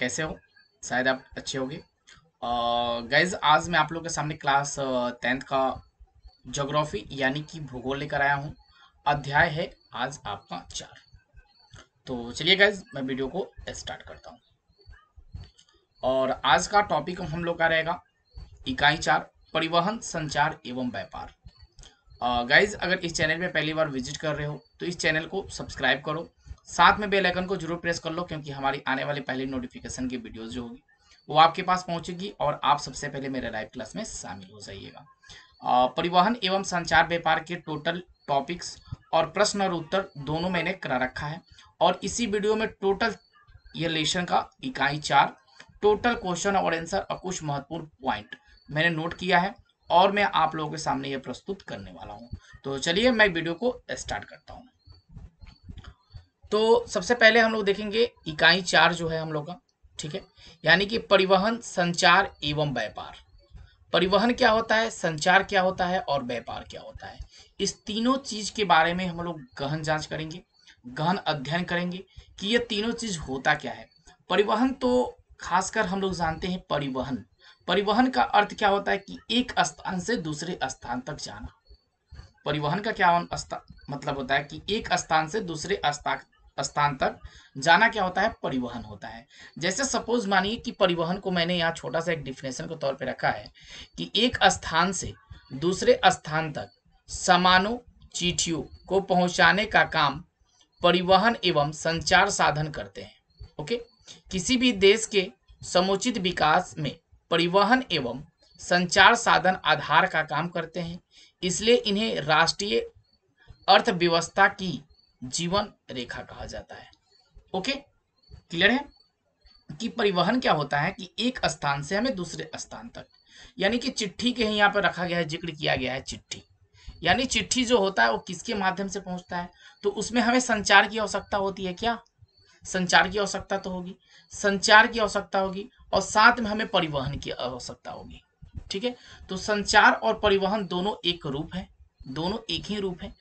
कैसे हो शायद आप अच्छे होगे गाइज आज मैं आप लोग के सामने क्लास टेंथ का जोग्राफी यानी कि भूगोल लेकर आया हूँ अध्याय है आज आपका चार तो चलिए गाइज मैं वीडियो को स्टार्ट करता हूँ और आज का टॉपिक हम लोग का रहेगा इकाई चार परिवहन संचार एवं व्यापार गाइज अगर इस चैनल में पहली बार विजिट कर रहे हो तो इस चैनल को सब्सक्राइब करो साथ में बेल आइकन को जरूर प्रेस कर लो क्योंकि हमारी आने वाली पहली नोटिफिकेशन की वीडियोस जो होगी वो आपके पास पहुंचेगी और आप सबसे पहले मेरे लाइव क्लास में शामिल हो जाइएगा परिवहन एवं संचार व्यापार के टोटल टॉपिक्स और प्रश्न और उत्तर दोनों मैंने करा रखा है और इसी वीडियो में टोटल ये लेशन का इकाई चार टोटल क्वेश्चन और आंसर और कुछ महत्वपूर्ण पॉइंट मैंने नोट किया है और मैं आप लोगों के सामने ये प्रस्तुत करने वाला हूँ तो चलिए मैं वीडियो को स्टार्ट करता हूँ तो सबसे पहले हम लोग देखेंगे इकाई चार जो है हम लोग का ठीक है यानी कि परिवहन संचार एवं व्यापार परिवहन क्या होता है संचार क्या होता है और व्यापार क्या होता है इस तीनों चीज के बारे में हम लोग गहन जांच करेंगे गहन अध्ययन करेंगे कि ये तीनों चीज होता क्या है परिवहन तो खासकर हम लोग जानते हैं परिवहन परिवहन का अर्थ क्या होता है कि एक स्थान से दूसरे स्थान तक जाना परिवहन का क्या मतलब होता है कि एक स्थान से दूसरे स्थान तक जाना क्या होता है परिवहन होता है जैसे सपोज मानिए कि परिवहन को मैंने यहाँ छोटा सा एक डिफिनेशन के तौर पे रखा है कि एक स्थान से दूसरे स्थान तक सामानों चिट्ठियों को पहुंचाने का काम परिवहन एवं संचार साधन करते हैं ओके किसी भी देश के समुचित विकास में परिवहन एवं संचार साधन आधार का काम करते हैं इसलिए इन्हें राष्ट्रीय अर्थव्यवस्था की जीवन रेखा कहा जाता है ओके क्लियर है कि परिवहन क्या होता है कि एक स्थान से हमें दूसरे स्थान तक यानी कि चिट्ठी के ही यहाँ पर रखा गया है जिक्र किया गया है चिट्ठी यानी चिट्ठी जो होता है वो किसके माध्यम से पहुंचता है तो उसमें हमें संचार की आवश्यकता होती है क्या संचार की आवश्यकता तो होगी संचार की आवश्यकता होगी और साथ में हमें परिवहन की आवश्यकता होगी ठीक है तो संचार और परिवहन दोनों एक रूप है दोनों एक ही रूप है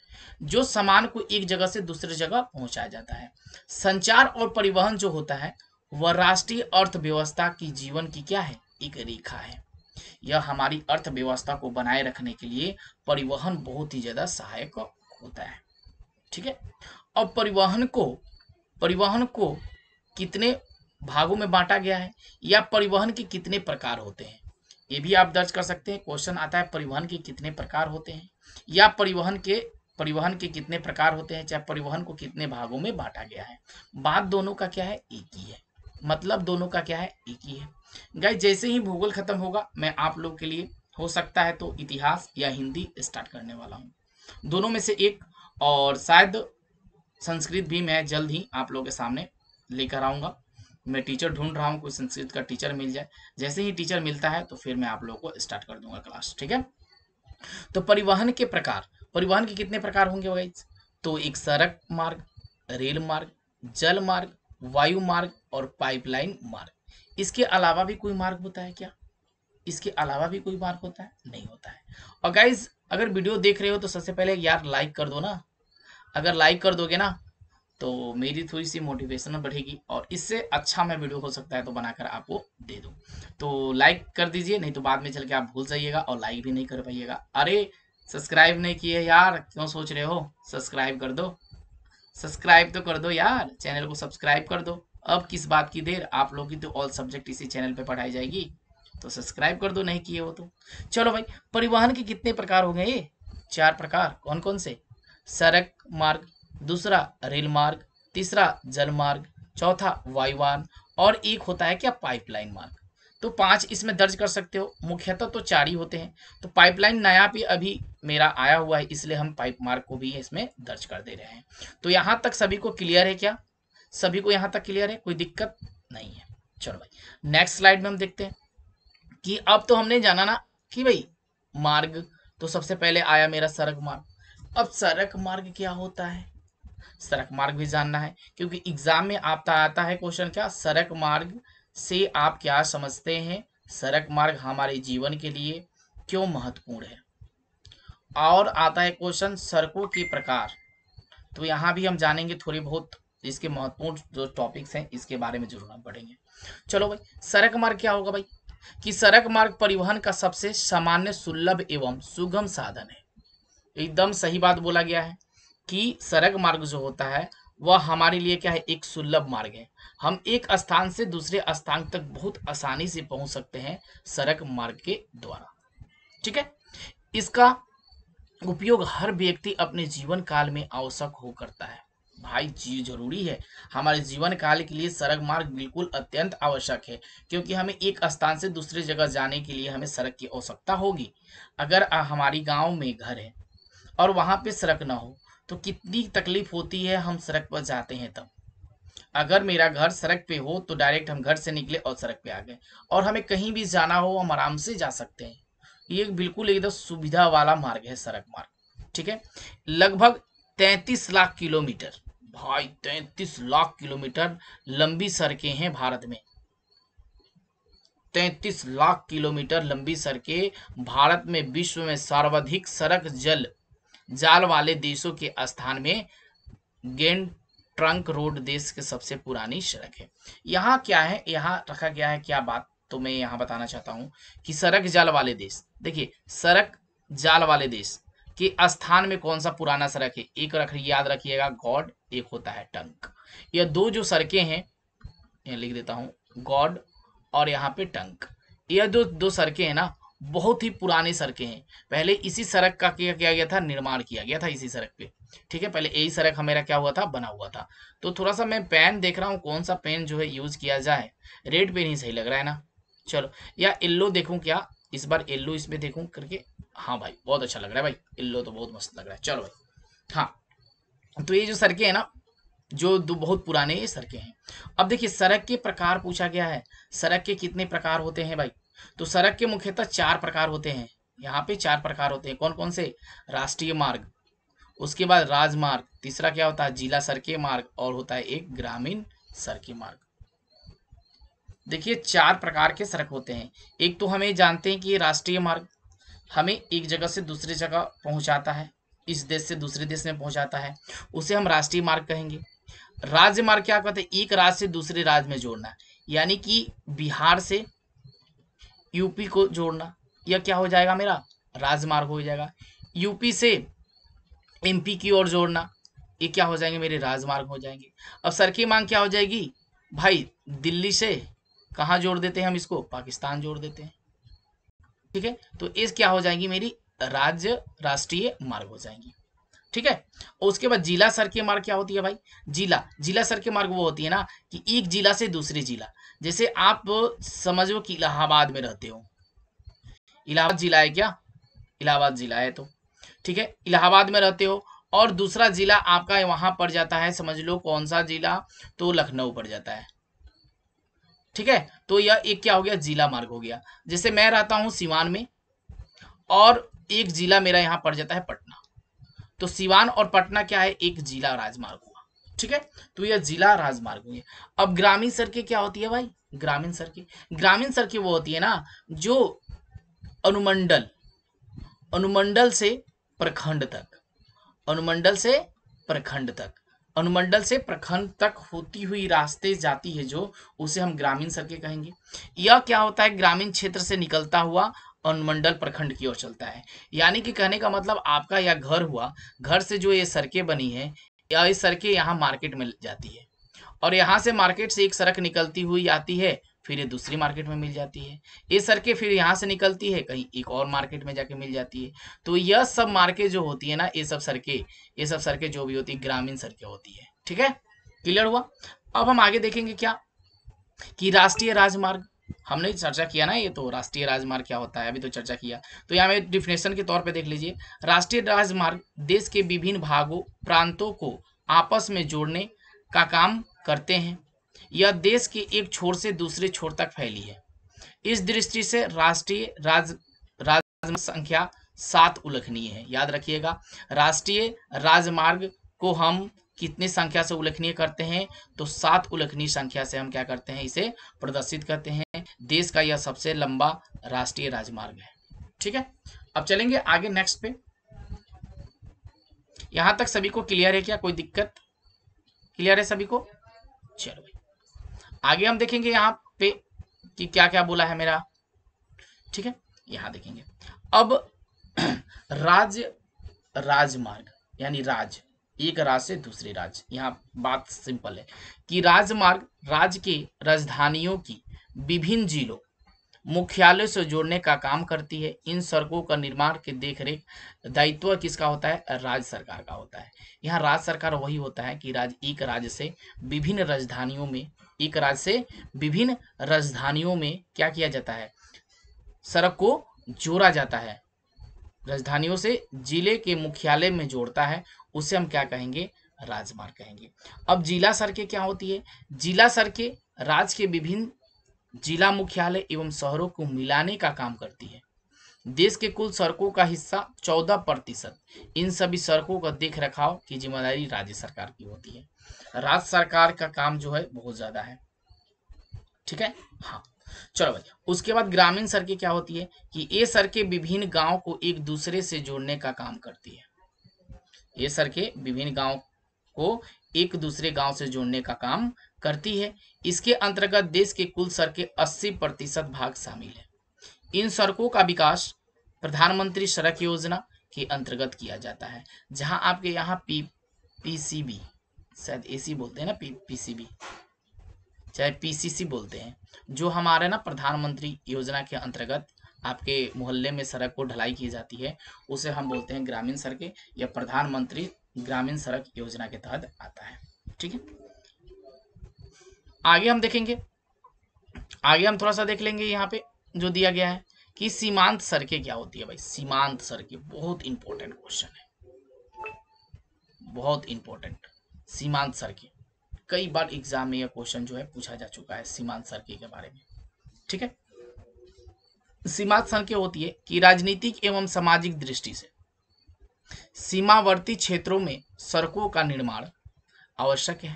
जो सामान को एक जगह से दूसरे जगह पहुंचाया जाता है संचार और परिवहन जो होता है वह राष्ट्रीय अर्थव्यवस्था की जीवन की क्या है एक रेखा है यह हमारी अर्थव्यवस्था को बनाए रखने के लिए परिवहन बहुत ही ज्यादा सहायक होता है ठीक है अब परिवहन को परिवहन को कितने भागों में बांटा गया है या परिवहन के कितने प्रकार होते हैं ये भी आप दर्ज कर सकते हैं क्वेश्चन आता है परिवहन के कितने प्रकार होते हैं या परिवहन के परिवहन के कितने प्रकार होते हैं चाहे परिवहन को कितने भागों में बांटा गया है बात दोनों का क्या है एक ही है मतलब दोनों का क्या है एक ही है गाय जैसे ही भूगोल खत्म होगा मैं आप लोग के लिए हो सकता है तो इतिहास या हिंदी स्टार्ट करने वाला हूँ दोनों में से एक और शायद संस्कृत भी मैं जल्द ही आप लोगों के सामने लेकर आऊँगा मैं टीचर ढूंढ रहा हूँ कोई संस्कृत का टीचर मिल जाए जैसे ही टीचर मिलता है तो फिर मैं आप लोगों को स्टार्ट कर दूंगा क्लास ठीक है तो परिवहन के प्रकार परिवहन के कितने प्रकार होंगे वाइज तो एक सड़क मार्ग रेल मार्ग जल मार्ग वायु मार्ग और पाइपलाइन मार्ग इसके अलावा भी कोई मार्ग होता है क्या इसके अलावा भी कोई मार्ग होता है नहीं होता है और गाइज अगर वीडियो देख रहे हो तो सबसे पहले यार लाइक कर दो ना अगर लाइक कर दोगे ना तो मेरी थोड़ी सी मोटिवेशन बढ़ेगी और इससे अच्छा मैं वीडियो हो सकता है तो बनाकर आपको दे दूँ तो लाइक कर दीजिए नहीं तो बाद में चल के आप भूल जाइएगा और लाइक भी नहीं कर पाइएगा अरे सब्सक्राइब नहीं किए यार क्यों सोच रहे हो सब्सक्राइब कर दो सब्सक्राइब तो कर दो यार चैनल को सब्सक्राइब कर दो अब किस बात की देर आप लोग की तो ऑल सब्जेक्ट इसी चैनल पे पढ़ाई जाएगी तो सब्सक्राइब कर दो नहीं किए हो तो चलो भाई परिवहन के कितने प्रकार हो गए ये चार प्रकार कौन कौन से सड़क मार्ग दूसरा रेल मार्ग तीसरा जल मार्ग चौथा वायुवान और एक होता है क्या पाइपलाइन मार्ग तो पांच इसमें दर्ज कर सकते हो मुख्यतः तो चार ही होते हैं तो पाइपलाइन नया भी अभी मेरा आया हुआ है इसलिए हम पाइप मार्क को भी इसमें दर्ज कर दे रहे हैं तो यहां तक सभी को क्लियर है क्या सभी को यहां तक क्लियर है कोई दिक्कत नहीं है चलो भाई नेक्स्ट स्लाइड में हम देखते हैं कि अब तो हमने जाना ना कि भाई मार्ग तो सबसे पहले आया मेरा सड़क मार्ग अब सड़क मार्ग क्या होता है सड़क मार्ग भी जानना है क्योंकि एग्जाम में आपका आता है क्वेश्चन क्या सड़क मार्ग से आप क्या समझते हैं सड़क मार्ग हमारे जीवन के लिए क्यों महत्वपूर्ण है और आता है क्वेश्चन सड़कों के प्रकार तो यहाँ भी हम जानेंगे थोड़ी बहुत इसके महत्वपूर्ण जो टॉपिक्स हैं इसके बारे में जरूर पड़ेंगे पढ़ेंगे चलो भाई सड़क मार्ग क्या होगा भाई कि सड़क मार्ग परिवहन का सबसे सामान्य सुलभ एवं सुगम साधन है एकदम सही बात बोला गया है कि सड़क मार्ग जो होता है वह हमारे लिए क्या है एक सुलभ मार्ग है हम एक स्थान से दूसरे स्थान तक बहुत आसानी से पहुंच सकते हैं सड़क मार्ग के द्वारा ठीक है इसका उपयोग हर व्यक्ति अपने जीवन काल में आवश्यक हो करता है भाई जी जरूरी है हमारे जीवन काल के लिए सड़क मार्ग बिल्कुल अत्यंत आवश्यक है क्योंकि हमें एक स्थान से दूसरे जगह जाने के लिए हमें सड़क की आवश्यकता होगी अगर हमारी गांव में घर है और वहां पे सड़क ना हो तो कितनी तकलीफ होती है हम सड़क पर जाते हैं तब अगर मेरा घर सड़क पे हो तो डायरेक्ट हम घर से निकले और सड़क पे आ गए और हमें कहीं भी जाना हो हम आराम से जा सकते हैं ये बिल्कुल एकदम सुविधा वाला मार्ग है सड़क मार्ग ठीक है लगभग तैतीस लाख किलोमीटर भाई तैंतीस लाख किलोमीटर लंबी सड़कें हैं भारत में तैतीस लाख किलोमीटर लंबी सड़कें भारत में विश्व में सर्वाधिक सड़क जल जाल वाले देशों के स्थान में गेंद ट्रंक रोड देश के सबसे पुरानी सड़क है यहाँ क्या है यहाँ रखा गया है क्या बात तो मैं यहाँ बताना चाहता हूँ कि सड़क जाल वाले देश देखिए सड़क जाल वाले देश के स्थान में कौन सा पुराना सड़क है एक रख याद रखिएगा गॉड एक होता है टंक यह दो जो सड़कें हैं लिख देता हूँ गॉड और यहाँ पे टंक यह जो दो, दो सड़कें हैं ना बहुत ही पुरानी सड़कें हैं पहले इसी सड़क का क्या किया गया था निर्माण किया गया था इसी सड़क पे ठीक है पहले यही सड़क हमारा क्या हुआ था बना हुआ था तो थोड़ा सा मैं पेन देख रहा हूँ कौन सा पेन जो है यूज किया जाए रेड पेन ही सही लग रहा है ना चलो या येल्लो देखूँ क्या इस बार येल्लो इसमें देखूँ करके हाँ भाई बहुत अच्छा लग रहा है भाई येल्लो तो बहुत मस्त लग रहा है चलो भाई हाँ तो ये जो सड़कें हैं ना जो बहुत पुराने सड़कें हैं अब देखिए सड़क के प्रकार पूछा गया है सड़क के कितने प्रकार होते हैं भाई तो सड़क के मुख्यतः चार प्रकार होते हैं यहाँ पे चार प्रकार होते हैं कौन कौन से राष्ट्रीय मार्ग उसके बाद राजमार्ग तीसरा क्या होता है जिला सड़के मार्ग और होता है एक ग्रामीण सड़के मार्ग देखिए चार प्रकार के सड़क होते हैं एक तो हमें जानते हैं कि राष्ट्रीय मार्ग हमें एक जगह से दूसरी जगह पहुंचाता है इस देश से दूसरे देश में पहुंचाता है उसे हम राष्ट्रीय मार्ग कहेंगे राज्य मार्ग क्या कहते हैं एक राज्य से दूसरे राज्य में जोड़ना यानी कि बिहार से यूपी को जोड़ना यह क्या हो जाएगा मेरा राजमार्ग हो जाएगा यूपी से एमपी की ओर जोड़ना ये क्या हो जाएंगे मेरे राजमार्ग हो जाएंगे अब सर की मांग क्या हो जाएगी भाई दिल्ली से कहाँ जोड़ देते हैं हम इसको पाकिस्तान जोड़ देते हैं ठीक है तो ये क्या हो जाएंगी मेरी राज्य राष्ट्रीय मार्ग हो जाएंगी ठीक है और उसके बाद जिला सर के मार्ग क्या होती है भाई जिला जिला सर के मार्ग वो होती है ना कि एक जिला से दूसरे जिला जैसे आप समझो कि इलाहाबाद में रहते हो इलाहाबाद जिला है क्या इलाहाबाद जिला है तो ठीक है इलाहाबाद में रहते हो और दूसरा जिला आपका वहां पड़ जाता है समझ लो कौन सा जिला तो लखनऊ पड़ जाता है ठीक है तो यह एक क्या हो गया जिला मार्ग हो गया जैसे मैं रहता हूं सिवान में और एक जिला मेरा यहाँ पड़ जाता है पटना तो सिवान और पटना क्या है एक जिला राजमार्ग ठीक है तो यह जिला राजमार्ग हुई है अब ग्रामीण सड़कें क्या होती है भाई ग्रामीण सड़कें ग्रामीण सड़कें वो होती है ना जो अनुमंडल अनुमंडल से प्रखंड तक अनुमंडल से प्रखंड तक अनुमंडल से प्रखंड तक होती हुई रास्ते जाती है जो उसे हम ग्रामीण सड़कें कहेंगे यह क्या होता है ग्रामीण क्षेत्र से निकलता हुआ अनुमंडल प्रखंड की ओर चलता है यानी कि कहने का मतलब आपका यह घर हुआ घर से जो ये सड़कें बनी है या इस सड़क के यहाँ मार्केट मिल जाती है और यहाँ से मार्केट से एक सड़क निकलती हुई आती है फिर ये दूसरी मार्केट में मिल जाती है ये सड़कें फिर यहाँ से निकलती है कहीं एक और मार्केट में जाके मिल जाती है तो यह सब मार्केट जो होती है ना ये सब सड़कें ये सब सड़कें जो भी होती है ग्रामीण सड़कें होती है ठीक है क्लियर हुआ अब हम आगे देखेंगे क्या कि राष्ट्रीय राजमार्ग हमने चर्चा किया ना ये तो राष्ट्रीय राजमार्ग क्या होता है अभी तो चर्चा किया तो यहाँ में डिफिनेशन के तौर पे देख लीजिए राष्ट्रीय राजमार्ग देश के विभिन्न भागों प्रांतों को आपस में जोड़ने का काम करते हैं यह देश के एक छोर से दूसरे छोर तक फैली है इस दृष्टि से राष्ट्रीय राज राजमार्ग संख्या सात उल्लेखनीय है याद रखिएगा राष्ट्रीय राजमार्ग को हम कितने संख्या से उल्लेखनीय करते हैं तो सात उल्लेखनीय संख्या से हम क्या करते हैं इसे प्रदर्शित करते हैं देश का यह सबसे लंबा राष्ट्रीय राजमार्ग है ठीक है अब चलेंगे आगे नेक्स्ट पे यहां तक सभी को क्लियर है क्या कोई दिक्कत क्लियर है सभी को चलो भाई आगे हम देखेंगे यहाँ पे कि क्या क्या बोला है मेरा ठीक है यहां देखेंगे अब राज्य राजमार्ग यानी राज एक राज्य से दूसरे राज्य यहाँ बात सिंपल है कि राजमार्ग राज्य के राजधानियों की विभिन्न जिलों मुख्यालय से जोड़ने का काम करती है इन सड़कों का निर्माण के देखरेख दायित्व किसका होता है राज्य सरकार का होता है यहाँ राज्य सरकार वही होता है कि राज्य एक राज्य से विभिन्न राजधानियों में एक राज्य से विभिन्न राजधानियों में क्या किया जाता है सड़क को जोड़ा जाता है राजधानियों से जिले के मुख्यालय में जोड़ता है उसे हम क्या कहेंगे राजमार्ग कहेंगे अब जिला सड़कें क्या होती है जिला सड़कें राज्य के विभिन्न जिला मुख्यालय एवं शहरों को मिलाने का काम करती है देश के कुल सड़कों का हिस्सा 14 प्रतिशत इन सभी सड़कों का देख रखाव की जिम्मेदारी राज्य सरकार की होती है राज्य सरकार का काम जो है बहुत ज्यादा है ठीक है हाँ चलो भाई उसके बाद ग्रामीण सड़कें क्या होती है कि ये सड़कें विभिन्न गांव को एक दूसरे से जोड़ने का काम करती है ये सड़कें विभिन्न गांव को एक दूसरे गांव से जोड़ने का काम करती है इसके अंतर्गत देश के कुल सड़कें 80 प्रतिशत भाग शामिल है इन सड़कों का विकास प्रधानमंत्री सड़क योजना के अंतर्गत किया जाता है जहां आपके यहाँ पी पीसीबी शायद एसी बोलते हैं ना पी पीसीबी चाहे पीसीसी बोलते हैं जो हमारे ना प्रधानमंत्री योजना के अंतर्गत आपके मोहल्ले में सड़क को ढलाई की जाती है उसे हम बोलते हैं ग्रामीण सड़कें या प्रधानमंत्री ग्रामीण सड़क योजना के तहत आता है ठीक है आगे हम देखेंगे आगे हम थोड़ा सा देख लेंगे यहाँ पे जो दिया गया है कि सीमांत सड़कें क्या होती है भाई सीमांत सड़कें बहुत इंपॉर्टेंट क्वेश्चन है बहुत इंपॉर्टेंट सीमांत सड़कें कई बार एग्जाम में यह क्वेश्चन जो है पूछा जा चुका है सीमांत सड़कें के बारे में ठीक है सीमा संख्य होती है कि राजनीतिक एवं सामाजिक दृष्टि से सीमावर्ती क्षेत्रों में सड़कों का निर्माण आवश्यक है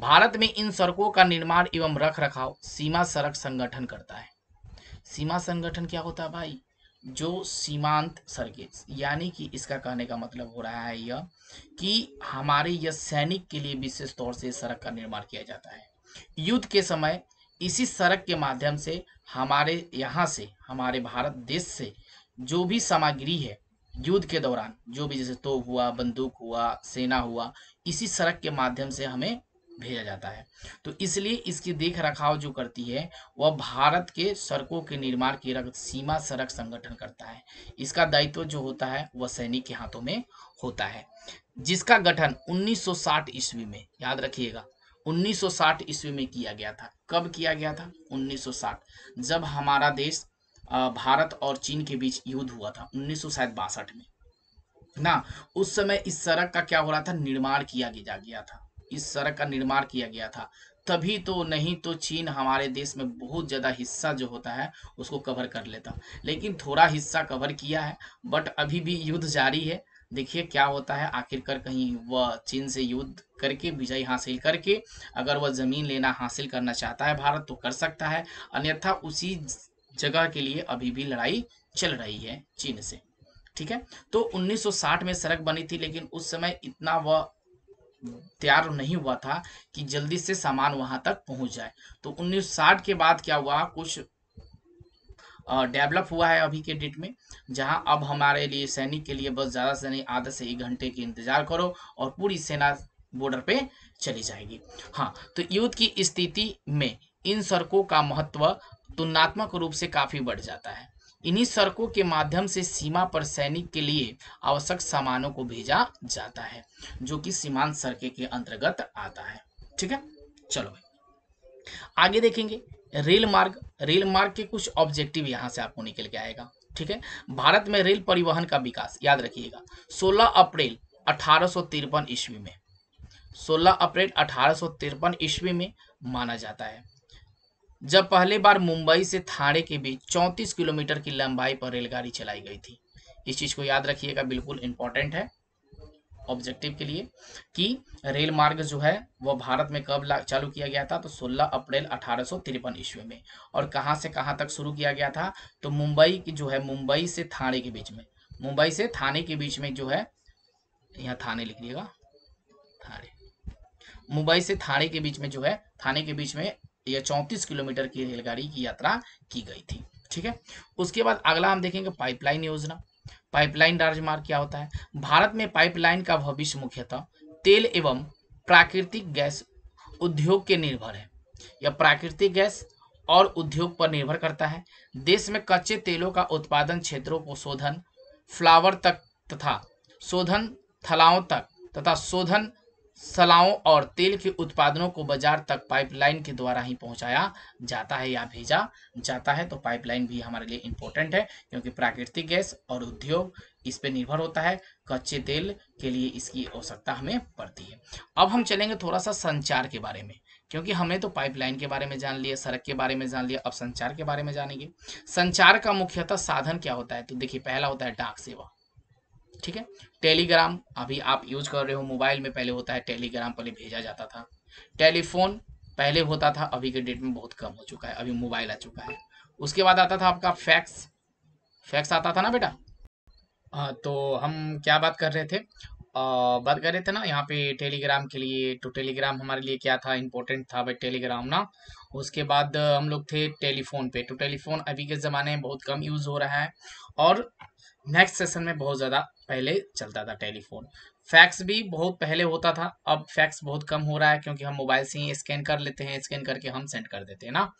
भारत में इन सड़कों का निर्माण एवं रख रखाव सीमा सड़क संगठन करता है सीमा संगठन क्या होता है भाई जो सीमांत सड़के यानी कि इसका कहने का मतलब हो रहा है यह कि हमारे यह सैनिक के लिए विशेष तौर से सड़क का निर्माण किया जाता है युद्ध के समय इसी सड़क के माध्यम से हमारे यहाँ से हमारे भारत देश से जो भी सामग्री है युद्ध के दौरान जो भी जैसे तोप हुआ बंदूक हुआ सेना हुआ इसी सड़क के माध्यम से हमें भेजा जाता है तो इसलिए इसकी देख रखाव जो करती है वह भारत के सड़कों के निर्माण की रक्त सीमा सड़क संगठन करता है इसका दायित्व जो होता है वह सैनिक के हाथों में होता है जिसका गठन 1960 ईस्वी में याद रखिएगा 1960 ईस्वी में किया गया था कब किया गया था 1960 जब हमारा देश भारत और चीन के बीच युद्ध हुआ था उन्नीस में ना उस समय इस सड़क का क्या हो रहा था निर्माण किया गया था इस सड़क का निर्माण किया गया था तभी तो नहीं तो चीन हमारे देश में बहुत ज़्यादा हिस्सा जो होता है उसको कवर कर लेता लेकिन थोड़ा हिस्सा कवर किया है बट अभी भी युद्ध जारी है देखिए क्या होता है आखिरकार कहीं वह चीन से युद्ध करके विजय हासिल करके अगर वह जमीन लेना हासिल करना चाहता है भारत तो कर सकता है अन्यथा उसी जगह के लिए अभी भी लड़ाई चल रही है चीन से ठीक है तो 1960 में सड़क बनी थी लेकिन उस समय इतना वह तैयार नहीं हुआ था कि जल्दी से सामान वहां तक पहुंच जाए तो 1960 के बाद क्या हुआ कुछ डेवलप हुआ है अभी के डेट में जहां अब हमारे लिए सैनिक के लिए बस ज़्यादा से नहीं आधा से एक घंटे के इंतज़ार करो और पूरी सेना बॉर्डर पे चली जाएगी हाँ तो युद्ध की स्थिति में इन सड़कों का महत्व तुलनात्मक रूप से काफ़ी बढ़ जाता है इन्हीं सड़कों के माध्यम से सीमा पर सैनिक के लिए आवश्यक सामानों को भेजा जाता है जो कि सीमांत सड़के के अंतर्गत आता है ठीक है चलो आगे देखेंगे रेल मार्ग रेल मार्ग के कुछ ऑब्जेक्टिव यहाँ से आपको निकल के आएगा ठीक है भारत में रेल परिवहन का विकास याद रखिएगा 16 अप्रैल अठारह ईस्वी में 16 अप्रैल अठारह ईस्वी में माना जाता है जब पहली बार मुंबई से थाने के बीच चौंतीस किलोमीटर की लंबाई पर रेलगाड़ी चलाई गई थी इस चीज़ को याद रखिएगा बिल्कुल इंपॉर्टेंट है ऑब्जेक्टिव के लिए कि रेल मार्ग जो है वह भारत में कब चालू किया गया था तो 16 अप्रैल अठारह ईस्वी में और कहां से कहां तक शुरू किया गया था तो मुंबई की जो है मुंबई से थाने के बीच में मुंबई से थाने के बीच में जो है यहाँ थाने लिख लीजिएगा थाने मुंबई से थाने के बीच में जो है थाने के बीच में यह चौंतीस किलोमीटर की रेलगाड़ी की यात्रा की गई थी ठीक है उसके बाद अगला हम देखेंगे पाइपलाइन योजना पाइपलाइन राजमार्ग क्या होता है भारत में पाइपलाइन का भविष्य मुख्यतः तेल एवं प्राकृतिक गैस उद्योग के निर्भर है यह प्राकृतिक गैस और उद्योग पर निर्भर करता है देश में कच्चे तेलों का उत्पादन क्षेत्रों को शोधन फ्लावर तक तथा शोधन थलाओं तक तथा शोधन सलाओं और तेल के उत्पादनों को बाजार तक पाइपलाइन के द्वारा ही पहुंचाया जाता है या भेजा जाता है तो पाइपलाइन भी हमारे लिए इम्पोर्टेंट है क्योंकि प्राकृतिक गैस और उद्योग इस पर निर्भर होता है कच्चे तेल के लिए इसकी आवश्यकता हमें पड़ती है अब हम चलेंगे थोड़ा सा संचार के बारे में क्योंकि हमने तो पाइपलाइन के बारे में जान लिया सड़क के बारे में जान लिया अब संचार के बारे में जानेंगे संचार का मुख्यतः साधन क्या होता है तो देखिए पहला होता है डाक सेवा ठीक है टेलीग्राम अभी आप यूज कर रहे हो मोबाइल में पहले होता है टेलीग्राम पहले भेजा जाता था टेलीफोन पहले होता था अभी के डेट में बहुत कम हो चुका है अभी मोबाइल आ चुका है उसके बाद आता था आपका फैक्स फैक्स आता था ना बेटा तो हम क्या बात कर रहे थे आ, बात कर रहे थे ना यहाँ पे टेलीग्राम के लिए तो टेलीग्राम हमारे लिए क्या था इम्पोर्टेंट था भाई टेलीग्राम ना उसके बाद हम लोग थे टेलीफोन पे तो टेलीफोन अभी के ज़माने में बहुत कम यूज़ हो रहा है और नेक्स्ट सेशन में बहुत ज़्यादा पहले चलता था टेलीफोन फैक्स भी बहुत पहले होता था अब फैक्स बहुत कम हो रहा है क्योंकि हम मोबाइल से ही स्कैन कर लेते हैं स्कैन करके हम सेंड कर देते हैं ना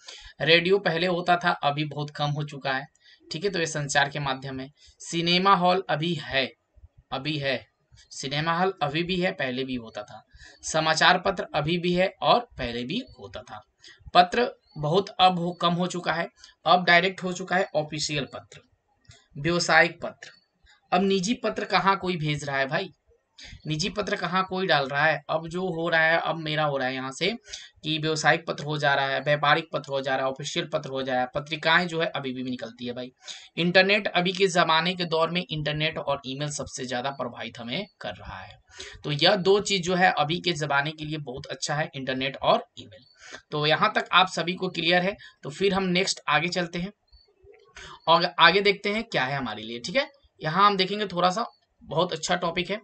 रेडियो पहले होता था अभी बहुत कम हो चुका है ठीक है तो ये संचार के माध्यम है सिनेमा हॉल अभी है अभी है सिनेमा हॉल अभी भी है पहले भी होता था समाचार पत्र अभी भी है और पहले भी होता था पत्र बहुत अब हो, कम हो चुका है अब डायरेक्ट हो चुका है ऑफिशियल पत्र व्यवसायिक पत्र अब निजी पत्र कहाँ कोई भेज रहा है भाई निजी पत्र कहाँ कोई डाल रहा है अब जो हो रहा है अब मेरा हो रहा है यहाँ से कि व्यवसायिक पत्र हो जा रहा है व्यापारिक पत्र हो जा रहा है ऑफिशियल पत्र हो जा रहा है पत्रिकाएं जो है अभी भी निकलती है भाई इंटरनेट अभी के जमाने के दौर में इंटरनेट और ईमेल सबसे ज्यादा प्रभावित हमें कर रहा है तो यह दो चीज जो है अभी के जमाने के लिए बहुत अच्छा है इंटरनेट और ईमेल तो यहाँ तक आप सभी को क्लियर है तो फिर हम नेक्स्ट आगे चलते हैं और आगे देखते हैं क्या है हमारे लिए ठीक है यहाँ हम देखेंगे थोड़ा सा बहुत अच्छा टॉपिक है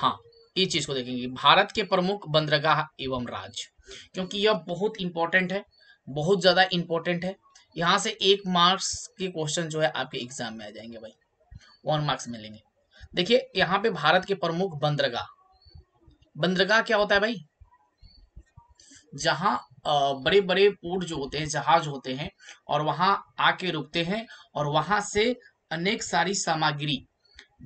हाँ ये चीज को देखेंगे भारत के प्रमुख बंदरगाह एवं राज्य क्योंकि यह बहुत इंपॉर्टेंट है बहुत ज्यादा इंपॉर्टेंट है यहाँ से एक मार्क्स के क्वेश्चन जो है आपके एग्जाम में आ जाएंगे भाई वन मार्क्स मिलेंगे देखिए यहाँ पे भारत के प्रमुख बंदरगाह बंदरगाह क्या होता है भाई जहाँ बड़े बड़े पोर्ट जो होते हैं जहाज होते हैं और वहाँ आके रुकते हैं और वहाँ से अनेक सारी सामग्री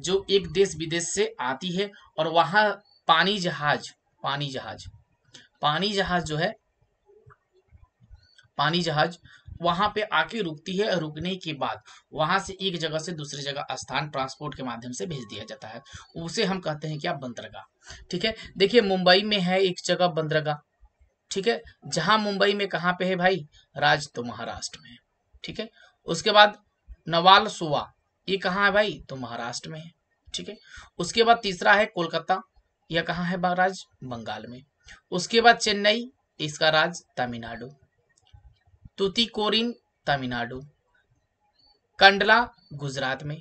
जो एक देश विदेश से आती है और वहाँ पानी जहाज पानी जहाज पानी जहाज जो है पानी जहाज वहां पे आके रुकती है रुकने के बाद वहां से एक जगह से दूसरी जगह स्थान ट्रांसपोर्ट के माध्यम से भेज दिया जाता है उसे हम कहते हैं क्या बंदरगाह ठीक है देखिए मुंबई में है एक जगह बंदरगाह ठीक है जहां मुंबई में कहाँ पे है भाई राज तो महाराष्ट्र में है ठीक है उसके बाद नवाल सुवा ये कहाँ है भाई तो महाराष्ट्र में है ठीक है उसके बाद तीसरा है कोलकाता यह कहाँ है राज बंगाल में उसके बाद चेन्नई इसका राज तमिलनाडु तुतिकोरिन तमिलनाडु कंडला गुजरात में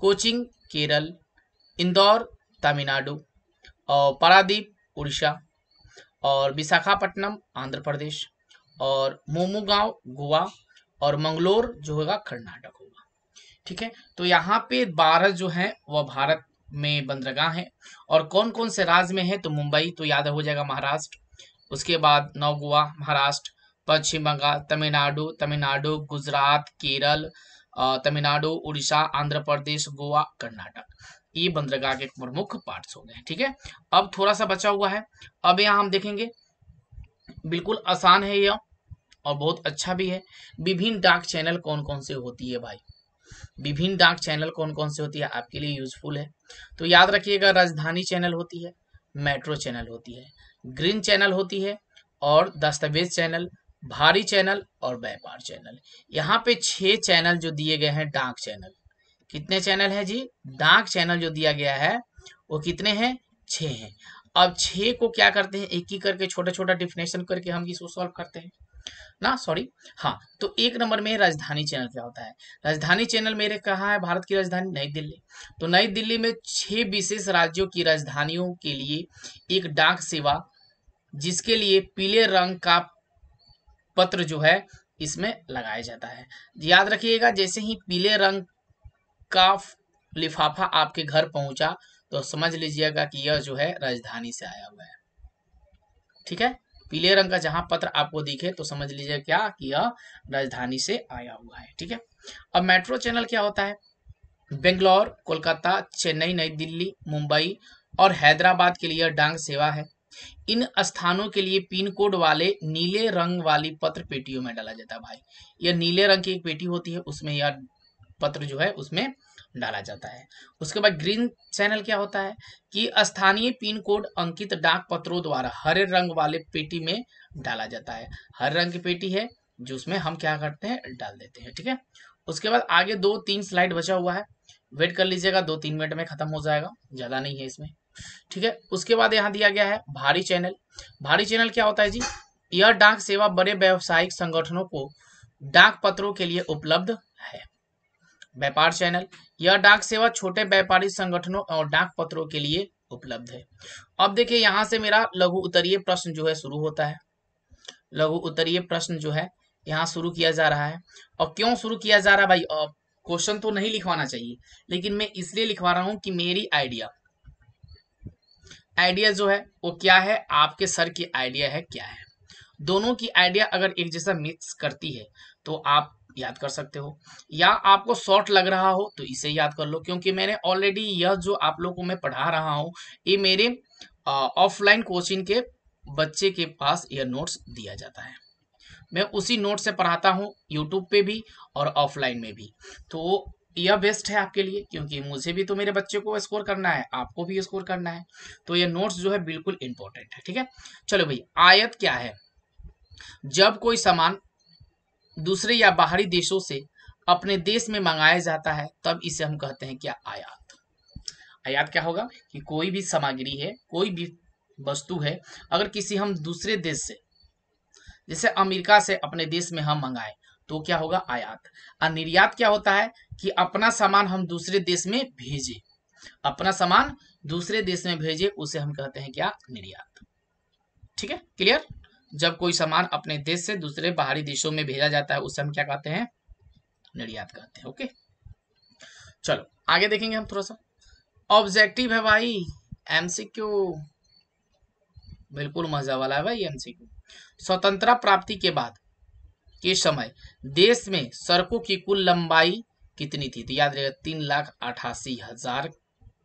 कोचिंग केरल इंदौर तमिलनाडु और पारादीप उड़ीसा और विशाखापट्टनम आंध्र प्रदेश और मोमोगांव गोवा और मंगलोर जो होगा कर्नाटक होगा ठीक है तो यहाँ पे बारह जो है वह भारत में बंदरगाह है और कौन कौन से राज्य में है तो मुंबई तो याद हो जाएगा महाराष्ट्र उसके बाद नौ गोवा महाराष्ट्र पश्चिम बंगाल तमिलनाडु तमिलनाडु गुजरात केरल तमिलनाडु उड़ीसा आंध्र प्रदेश गोवा कर्नाटक ये बंदरगाह के प्रमुख पार्ट्स हो गए ठीक है अब थोड़ा सा बचा हुआ है अब यहाँ हम देखेंगे बिल्कुल आसान है यह और बहुत अच्छा भी है विभिन्न डाक चैनल कौन कौन से होती है भाई विभिन्न डाक चैनल कौन कौन से होती है आपके लिए यूजफुल है तो याद रखिएगा राजधानी चैनल होती है मेट्रो चैनल होती है ग्रीन चैनल होती है और दस्तावेज चैनल भारी चैनल और व्यापार चैनल यहाँ पे छह चैनल जो दिए गए हैं डाक चैनल कितने चैनल है जी डाक चैनल जो दिया गया है वो कितने हैं छः हैं अब छः को क्या करते हैं एक ही करके छोटा छोटा डिफिनेशन करके हम इसको सॉल्व करते हैं ना सॉरी हाँ तो एक नंबर में राजधानी चैनल क्या होता है राजधानी चैनल मेरे कहा है भारत की राजधानी नई दिल्ली तो नई दिल्ली में छह विशेष राज्यों की राजधानियों के लिए एक डाक सेवा जिसके लिए पीले रंग का पत्र जो है इसमें लगाया जाता है याद रखिएगा जैसे ही पीले रंग का लिफाफा आपके घर पहुंचा तो समझ लीजिएगा कि यह जो है राजधानी से आया हुआ है ठीक है पीले रंग का जहां पत्र आपको दिखे तो समझ लीजिए क्या कि यह राजधानी से आया हुआ है ठीक है अब मेट्रो चैनल क्या होता है बेंगलोर कोलकाता चेन्नई नई दिल्ली मुंबई और हैदराबाद के लिए डांग सेवा है इन स्थानों के लिए पिन कोड वाले नीले रंग वाली पत्र पेटियों में डाला जाता है भाई यह नीले रंग की एक पेटी होती है उसमें यह पत्र जो है उसमें डाला जाता है उसके बाद ग्रीन चैनल क्या होता है कि स्थानीय पिन कोड अंकित डाक पत्रों द्वारा हरे रंग वाले पेटी में डाला जाता है हर रंग की पेटी है जो उसमें हम क्या करते हैं डाल देते हैं ठीक है उसके बाद आगे दो तीन स्लाइड बचा हुआ है वेट कर लीजिएगा दो तीन मिनट में खत्म हो जाएगा ज्यादा नहीं है इसमें ठीक है उसके बाद यहाँ दिया गया है भारी चैनल भारी चैनल क्या होता है जी यह डाक सेवा बड़े व्यावसायिक संगठनों को डाक पत्रों के लिए उपलब्ध है व्यापार चैनल यह डाक सेवा छोटे व्यापारी संगठनों और डाक पत्रों के लिए उपलब्ध है अब देखिए यहाँ से मेरा लघु उत्तरीय प्रश्न जो है शुरू होता है लघु उत्तरीय प्रश्न जो है यहाँ शुरू किया जा रहा है और क्यों शुरू किया जा रहा है भाई क्वेश्चन तो नहीं लिखवाना चाहिए लेकिन मैं इसलिए लिखवा रहा हूँ कि मेरी आइडिया आइडिया जो है वो क्या है आपके सर की आइडिया है क्या है दोनों की आइडिया अगर एक जैसा मिक्स करती है तो आप याद कर सकते हो या आपको शॉर्ट लग रहा हो तो इसे याद कर लो क्योंकि मैंने ऑलरेडी यह जो आप लोगों को मैं पढ़ा रहा हूँ ये मेरे ऑफलाइन कोचिंग के बच्चे के पास यह नोट्स दिया जाता है मैं उसी नोट से पढ़ाता हूँ यूट्यूब पे भी और ऑफलाइन में भी तो यह बेस्ट है आपके लिए क्योंकि मुझे भी तो मेरे बच्चे को स्कोर करना है आपको भी स्कोर करना है तो यह नोट्स जो है बिल्कुल इंपॉर्टेंट है ठीक है चलो भाई आयत क्या है जब कोई सामान दूसरे या बाहरी देशों से अपने देश में मंगाया जाता है तब इसे हम कहते हैं क्या आयात आयात क्या होगा कि कोई भी सामग्री है कोई भी वस्तु है अगर किसी हम दूसरे देश से जैसे अमेरिका से अपने देश में हम मंगाए तो क्या होगा आयात और निर्यात क्या होता है कि अपना सामान हम दूसरे देश में भेजे अपना सामान दूसरे देश में भेजे उसे हम कहते हैं क्या निर्यात ठीक है क्लियर जब कोई सामान अपने देश से दूसरे बाहरी देशों में भेजा जाता है उस हम क्या कहते हैं निर्यात कहते हैं ओके चलो आगे देखेंगे हम थोड़ा सा ऑब्जेक्टिव है भाई एमसीक्यू बिल्कुल मजा वाला है भाई एमसीक्यू स्वतंत्रता प्राप्ति के बाद के समय देश में सड़कों की कुल लंबाई कितनी थी तो याद रहेगा तीन लाख अठासी हजार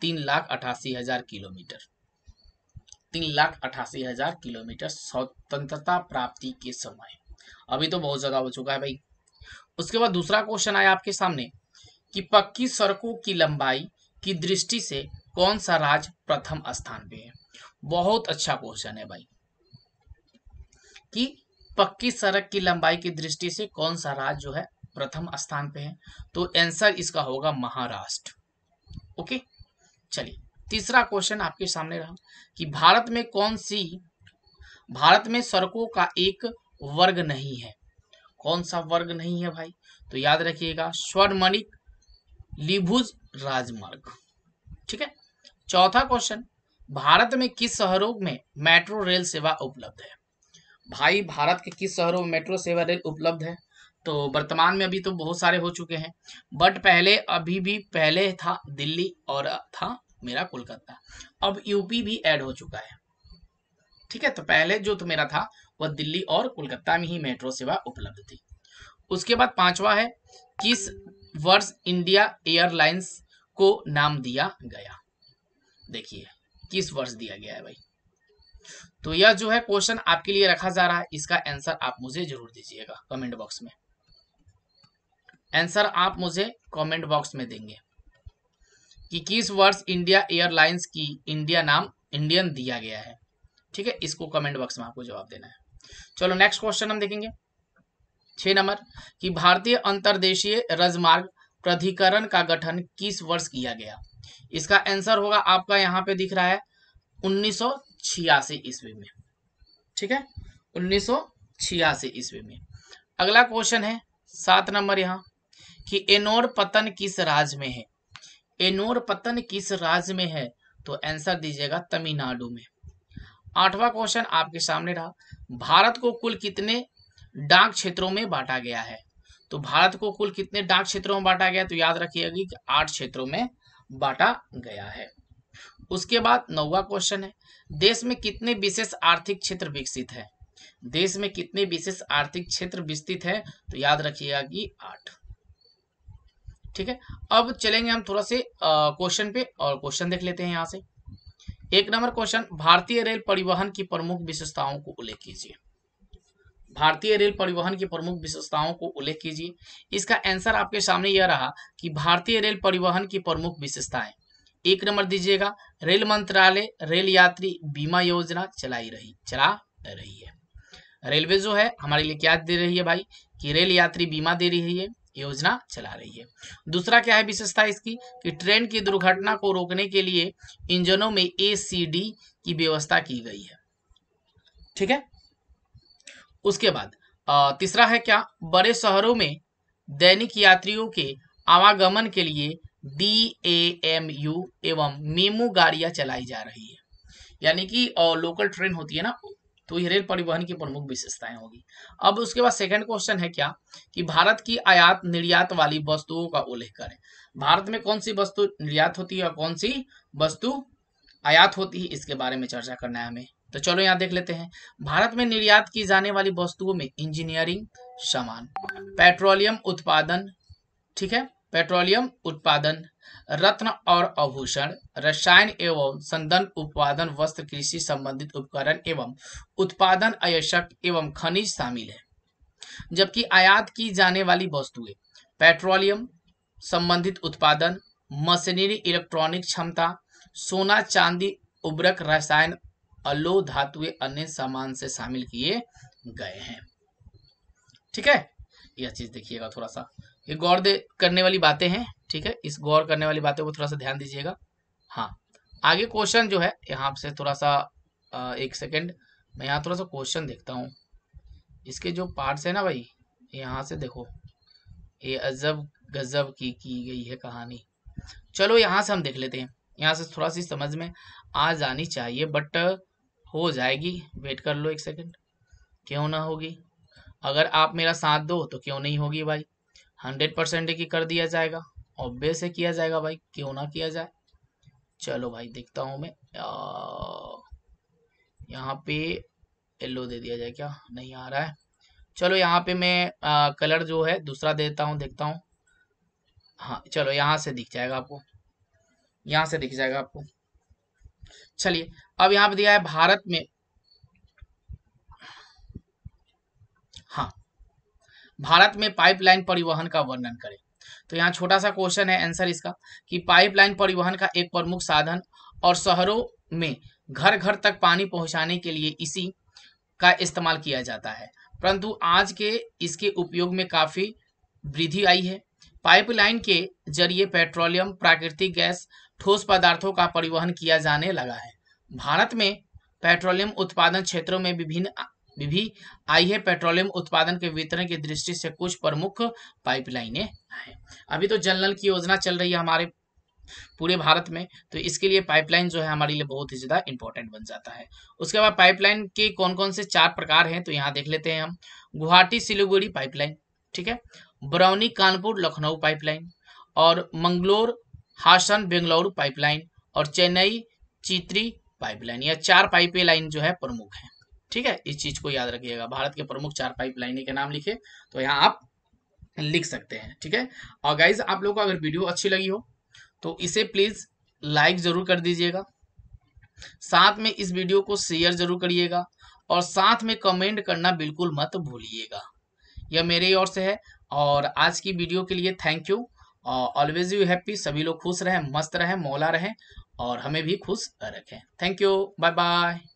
तीन लाख अठासी हजार किलोमीटर तीन लाख अठासी हजार किलोमीटर स्वतंत्रता प्राप्ति के समय अभी तो बहुत ज्यादा हो चुका है भाई उसके बाद दूसरा क्वेश्चन आया आपके सामने कि पक्की सड़कों की लंबाई की दृष्टि से कौन सा राज्य प्रथम स्थान पे है बहुत अच्छा क्वेश्चन है भाई कि पक्की सड़क की लंबाई की दृष्टि से कौन सा राज्य जो है प्रथम स्थान पे है तो आंसर इसका होगा महाराष्ट्र ओके चलिए तीसरा क्वेश्चन आपके सामने रहा कि भारत में कौन सी भारत में सड़कों का एक वर्ग नहीं है कौन सा वर्ग नहीं है भाई तो याद रखिएगा स्वर्णमणिक लिभुज राजमार्ग ठीक है चौथा क्वेश्चन भारत में किस शहरों में मेट्रो रेल सेवा उपलब्ध है भाई भारत के किस शहरों में मेट्रो सेवा रेल उपलब्ध है तो वर्तमान में अभी तो बहुत सारे हो चुके हैं बट पहले अभी भी पहले था दिल्ली और था मेरा कोलकाता अब यूपी भी ऐड हो चुका है ठीक है तो पहले जो तो मेरा था वह दिल्ली और कोलकाता में ही मेट्रो सेवा उपलब्ध थी उसके बाद पांचवा है किस वर्ष इंडिया एयरलाइंस को नाम दिया गया देखिए किस वर्ष दिया गया है भाई तो यह जो है क्वेश्चन आपके लिए रखा जा रहा है इसका आंसर आप मुझे जरूर दीजिएगा कमेंट बॉक्स में आंसर आप मुझे कमेंट बॉक्स में देंगे कि किस वर्ष इंडिया एयरलाइंस की इंडिया नाम इंडियन दिया गया है ठीक है इसको कमेंट बॉक्स में आपको जवाब देना है चलो नेक्स्ट क्वेश्चन हम देखेंगे छह नंबर कि भारतीय अंतरदेशीय राजमार्ग प्राधिकरण का गठन किस वर्ष किया गया इसका आंसर होगा आपका यहां पे दिख रहा है उन्नीस ईस्वी में ठीक है उन्नीस ईस्वी में अगला क्वेश्चन है सात नंबर यहां कि एनोर पतन किस राज्य में है एनोर पतन किस राज्य में है तो आंसर दीजिएगा तमिलनाडु में आठवां क्वेश्चन आपके सामने रहा भारत को कुल कितने डाक क्षेत्रों में बांटा गया है तो भारत को कुल कितने डाक क्षेत्रों में बांटा गया तो याद रखिएगा कि आठ क्षेत्रों में बांटा गया है उसके बाद नौवा क्वेश्चन है देश में कितने विशेष आर्थिक क्षेत्र विकसित है देश में कितने विशेष आर्थिक क्षेत्र विस्तृत है तो याद रखिएगा कि आठ ठीक है अब चलेंगे हम थोड़ा से क्वेश्चन पे और क्वेश्चन देख लेते हैं यहाँ से एक नंबर क्वेश्चन भारतीय रेल परिवहन की प्रमुख विशेषताओं को उल्लेख कीजिए भारतीय रेल परिवहन की प्रमुख विशेषताओं को उल्लेख कीजिए इसका आंसर आपके सामने यह रहा कि भारतीय रेल परिवहन की प्रमुख विशेषताएं एक नंबर दीजिएगा रेल मंत्रालय रेल यात्री बीमा योजना चलाई रही चला रही है रेलवे जो है हमारे लिए क्या दे रही है भाई कि रेल यात्री बीमा दे रही है योजना चला रही है दूसरा क्या है विशेषता इसकी कि ट्रेन की दुर्घटना को रोकने के लिए इंजनों में ए की व्यवस्था की गई है ठीक है उसके बाद तीसरा है क्या बड़े शहरों में दैनिक यात्रियों के आवागमन के लिए डी ए एम यू एवं मेमू गाड़ियां चलाई जा रही है यानी कि लोकल ट्रेन होती है ना तो ये रेल परिवहन की प्रमुख विशेषताएं होगी अब उसके बाद सेकंड क्वेश्चन है क्या कि भारत की आयात निर्यात वाली वस्तुओं का उल्लेख करें भारत में कौन सी वस्तु निर्यात होती है और कौन सी वस्तु आयात होती है इसके बारे में चर्चा करना है हमें तो चलो यहाँ देख लेते हैं भारत में निर्यात की जाने वाली वस्तुओं में इंजीनियरिंग सामान पेट्रोलियम उत्पादन ठीक है पेट्रोलियम उत्पादन रत्न और आभूषण रसायन एवं संदन उत्पादन वस्त्र कृषि संबंधित उपकरण एवं उत्पादन अयशक एवं खनिज शामिल है जबकि आयात की जाने वाली वस्तुएं पेट्रोलियम संबंधित उत्पादन मशीनरी इलेक्ट्रॉनिक क्षमता सोना चांदी उर्वरक रसायन अलो धातुएं अन्य सामान से शामिल किए गए हैं ठीक है यह चीज देखिएगा थोड़ा सा ये गौर दे करने वाली बातें हैं ठीक है इस गौर करने वाली बातें को थोड़ा सा ध्यान दीजिएगा हाँ आगे क्वेश्चन जो है यहाँ से थोड़ा सा एक सेकेंड मैं यहाँ थोड़ा सा क्वेश्चन देखता हूँ इसके जो पार्ट्स है ना भाई यहाँ से देखो ये अजब गजब की की गई है कहानी चलो यहाँ से हम देख लेते हैं यहाँ से थोड़ा सी समझ में आ जानी चाहिए बट हो जाएगी वेट कर लो एक सेकेंड क्यों ना होगी अगर आप मेरा साथ दो तो क्यों नहीं होगी भाई हंड्रेड परसेंट की कर दिया जाएगा ऑब्वियस है किया जाएगा भाई क्यों ना किया जाए चलो भाई देखता हूँ मैं यहाँ पे येल्लो दे दिया जाए क्या नहीं आ रहा है चलो यहाँ पे मैं आ, कलर जो है दूसरा देता हूँ देखता हूँ हाँ चलो यहाँ से दिख जाएगा आपको यहाँ से दिख जाएगा आपको चलिए अब यहाँ पे दिया है भारत में भारत में पाइपलाइन परिवहन का वर्णन करें तो यहाँ छोटा सा क्वेश्चन है आंसर इसका कि पाइपलाइन परिवहन का एक प्रमुख साधन और शहरों में घर घर तक पानी पहुंचाने के लिए इसी का इस्तेमाल किया जाता है परंतु आज के इसके उपयोग में काफ़ी वृद्धि आई है पाइपलाइन के जरिए पेट्रोलियम प्राकृतिक गैस ठोस पदार्थों का परिवहन किया जाने लगा है भारत में पेट्रोलियम उत्पादन क्षेत्रों में विभिन्न भी है पेट्रोलियम उत्पादन के वितरण की दृष्टि से कुछ प्रमुख पाइपलाइनें हैं अभी तो जल नल की योजना चल रही है हमारे पूरे भारत में तो इसके लिए पाइपलाइन जो है हमारे लिए बहुत ही ज़्यादा इंपॉर्टेंट बन जाता है उसके बाद पाइपलाइन के कौन कौन से चार प्रकार हैं तो यहाँ देख लेते हैं हम गुवाहाटी सिलीगुड़ी पाइपलाइन ठीक है बरौनी कानपुर लखनऊ पाइपलाइन और मंगलोर हासन बेंगलोर पाइपलाइन और चेन्नई चित्री पाइपलाइन यह चार पाइपलाइन जो है प्रमुख है ठीक है इस चीज को याद रखिएगा भारत के प्रमुख चार पाइप लाइने के नाम लिखे तो यहाँ आप लिख सकते हैं ठीक है और गाइज आप लोग को अगर वीडियो अच्छी लगी हो तो इसे प्लीज लाइक जरूर कर दीजिएगा साथ में इस वीडियो को शेयर जरूर करिएगा और साथ में कमेंट करना बिल्कुल मत भूलिएगा यह मेरे ओर से है और आज की वीडियो के लिए थैंक यू और ऑलवेज यू हैप्पी सभी लोग खुश रहें मस्त रहें मौला रहें और हमें भी खुश रखें थैंक यू बाय बाय